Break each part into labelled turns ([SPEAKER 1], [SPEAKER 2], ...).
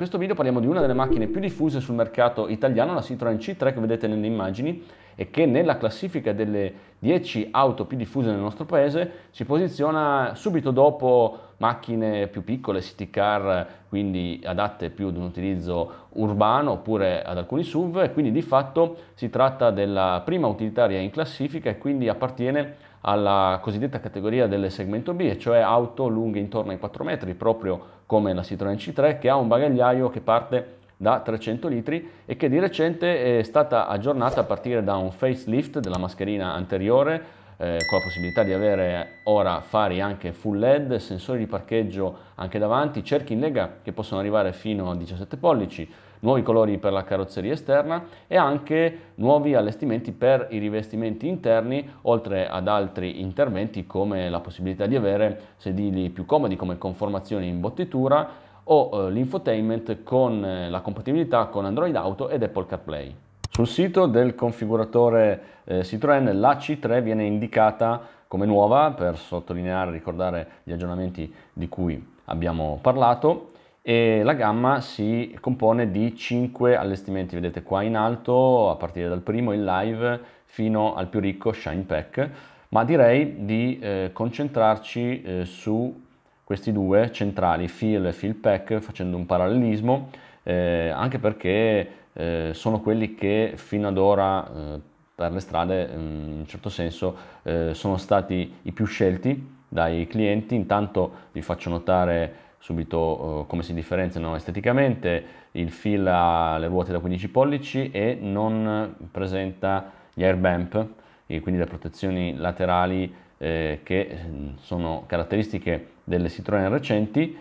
[SPEAKER 1] questo video parliamo di una delle macchine più diffuse sul mercato italiano, la Citroen C3 che vedete nelle immagini e che nella classifica delle 10 auto più diffuse nel nostro paese si posiziona subito dopo macchine più piccole, city car, quindi adatte più ad un utilizzo urbano oppure ad alcuni SUV e quindi di fatto si tratta della prima utilitaria in classifica e quindi appartiene alla cosiddetta categoria del segmento B, e cioè auto lunghe intorno ai 4 metri, proprio come la Citroën C3, che ha un bagagliaio che parte da 300 litri e che di recente è stata aggiornata a partire da un facelift della mascherina anteriore eh, con la possibilità di avere ora fari anche full LED, sensori di parcheggio anche davanti, cerchi in lega che possono arrivare fino a 17 pollici, nuovi colori per la carrozzeria esterna e anche nuovi allestimenti per i rivestimenti interni, oltre ad altri interventi come la possibilità di avere sedili più comodi come conformazioni in bottitura o eh, l'infotainment con eh, la compatibilità con Android Auto ed Apple CarPlay. Sul sito del configuratore eh, Citroën la C3 viene indicata come nuova per sottolineare e ricordare gli aggiornamenti di cui abbiamo parlato e la gamma si compone di 5 allestimenti, vedete qua in alto, a partire dal primo in live fino al più ricco Shine Pack, ma direi di eh, concentrarci eh, su questi due centrali, fill e fill pack, facendo un parallelismo, eh, anche perché eh, sono quelli che fino ad ora eh, per le strade mm, in certo senso eh, sono stati i più scelti dai clienti, intanto vi faccio notare subito eh, come si differenziano esteticamente, il fil ha le ruote da 15 pollici e non presenta gli airbamp, bump, quindi le protezioni laterali eh, che mm, sono caratteristiche delle Citroën recenti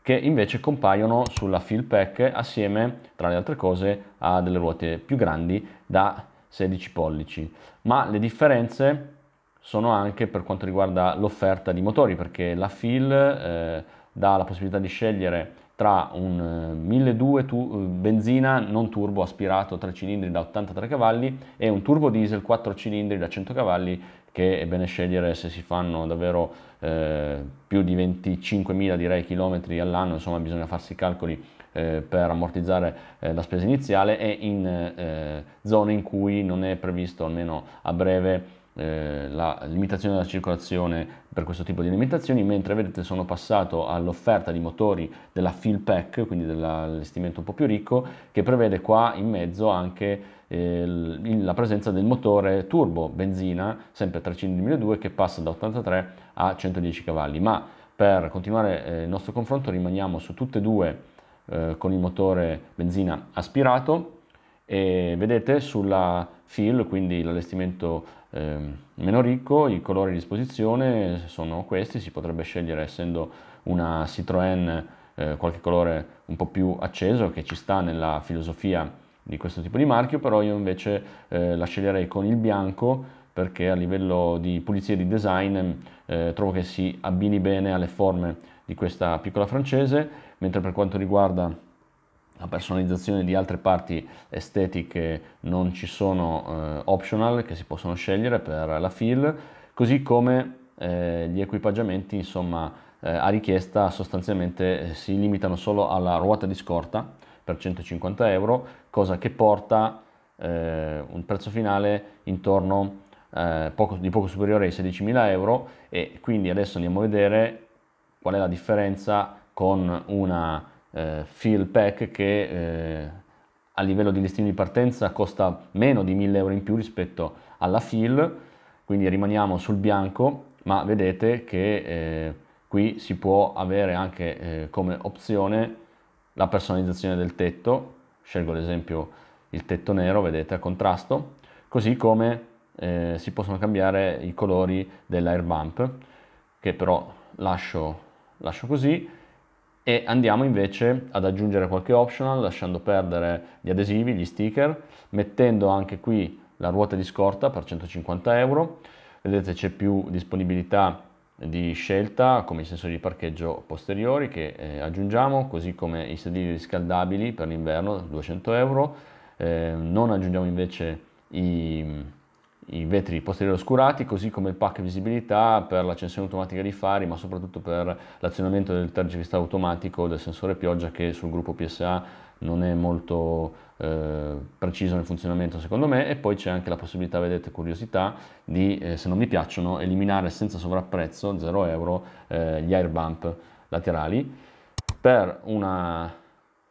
[SPEAKER 1] che invece compaiono sulla Fill Pack assieme, tra le altre cose, a delle ruote più grandi da 16 pollici. Ma le differenze sono anche per quanto riguarda l'offerta di motori, perché la Fill eh, dà la possibilità di scegliere tra un 1200 eh, tu- eh, benzina non turbo aspirato 3 cilindri da 83 cavalli e un turbo diesel 4 cilindri da 100 cavalli che è bene scegliere se si fanno davvero eh, più di 25.000 direi chilometri all'anno, insomma bisogna farsi i calcoli eh, per ammortizzare eh, la spesa iniziale e in eh, zone in cui non è previsto almeno a breve eh, la limitazione della circolazione per questo tipo di limitazioni, mentre vedete sono passato all'offerta di motori della pack quindi dell'allestimento un po' più ricco, che prevede qua in mezzo anche eh, la presenza del motore turbo benzina, sempre 3 cilindri 1002, che passa da 83 a 110 cavalli. Ma per continuare eh, il nostro confronto rimaniamo su tutte e due eh, con il motore benzina aspirato e vedete sulla FIL, quindi l'allestimento eh, meno ricco, i colori a disposizione sono questi, si potrebbe scegliere essendo una Citroën eh, qualche colore un po' più acceso che ci sta nella filosofia di questo tipo di marchio, però io invece eh, la sceglierei con il bianco perché a livello di pulizia e di design ehm, eh, trovo che si abbini bene alle forme di questa piccola francese, mentre per quanto riguarda la personalizzazione di altre parti estetiche non ci sono eh, optional che si possono scegliere per la fill, così come eh, gli equipaggiamenti insomma eh, a richiesta sostanzialmente eh, si limitano solo alla ruota di scorta per 150 euro, cosa che porta eh, un prezzo finale intorno eh, poco, di poco superiore ai 16.000 euro e quindi adesso andiamo a vedere qual è la differenza con una eh, fill pack che eh, a livello di listino di partenza costa meno di 1000 euro in più rispetto alla fill, quindi rimaniamo sul bianco, ma vedete che eh, qui si può avere anche eh, come opzione la personalizzazione del tetto, scelgo ad esempio il tetto nero, vedete a contrasto, così come eh, si possono cambiare i colori dell'airbump che però lascio, lascio così e andiamo invece ad aggiungere qualche optional lasciando perdere gli adesivi, gli sticker, mettendo anche qui la ruota di scorta per 150 euro, vedete c'è più disponibilità di scelta come i sensori di parcheggio posteriori che eh, aggiungiamo, così come i sedili riscaldabili per l'inverno 200 euro, eh, non aggiungiamo invece i i vetri posteriori oscurati, così come il pack visibilità per l'accensione automatica di fari, ma soprattutto per l'azionamento del tergivista automatico del sensore pioggia che sul gruppo PSA non è molto eh, preciso nel funzionamento secondo me e poi c'è anche la possibilità, vedete curiosità, di eh, se non mi piacciono eliminare senza sovrapprezzo 0 euro eh, gli air bump laterali per una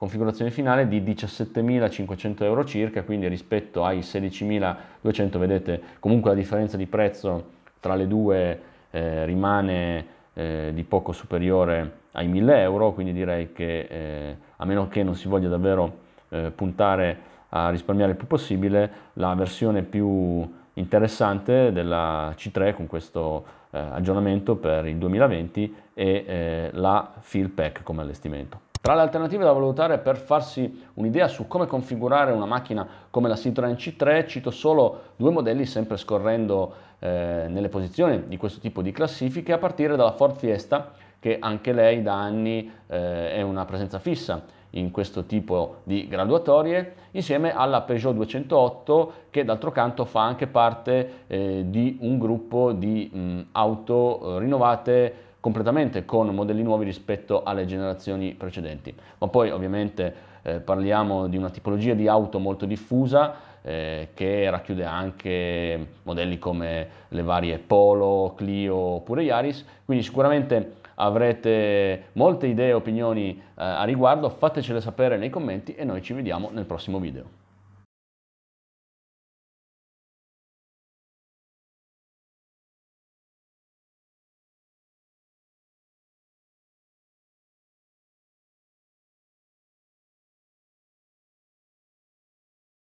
[SPEAKER 1] configurazione finale di 17.500 euro circa, quindi rispetto ai 16.200 vedete comunque la differenza di prezzo tra le due eh, rimane eh, di poco superiore ai 1.000 euro, quindi direi che eh, a meno che non si voglia davvero eh, puntare a risparmiare il più possibile, la versione più interessante della C3 con questo eh, aggiornamento per il 2020 è eh, la Fill Pack come allestimento. Tra le alternative da valutare per farsi un'idea su come configurare una macchina come la Citroen C3, cito solo due modelli sempre scorrendo eh, nelle posizioni di questo tipo di classifiche, a partire dalla Ford Fiesta, che anche lei da anni eh, è una presenza fissa in questo tipo di graduatorie, insieme alla Peugeot 208 che d'altro canto fa anche parte eh, di un gruppo di mh, auto eh, rinnovate completamente con modelli nuovi rispetto alle generazioni precedenti. Ma poi ovviamente eh, parliamo di una tipologia di auto molto diffusa eh, che racchiude anche modelli come le varie Polo, Clio oppure Yaris, quindi sicuramente avrete molte idee e opinioni eh, a riguardo, fatecele sapere nei commenti e noi ci vediamo nel prossimo video.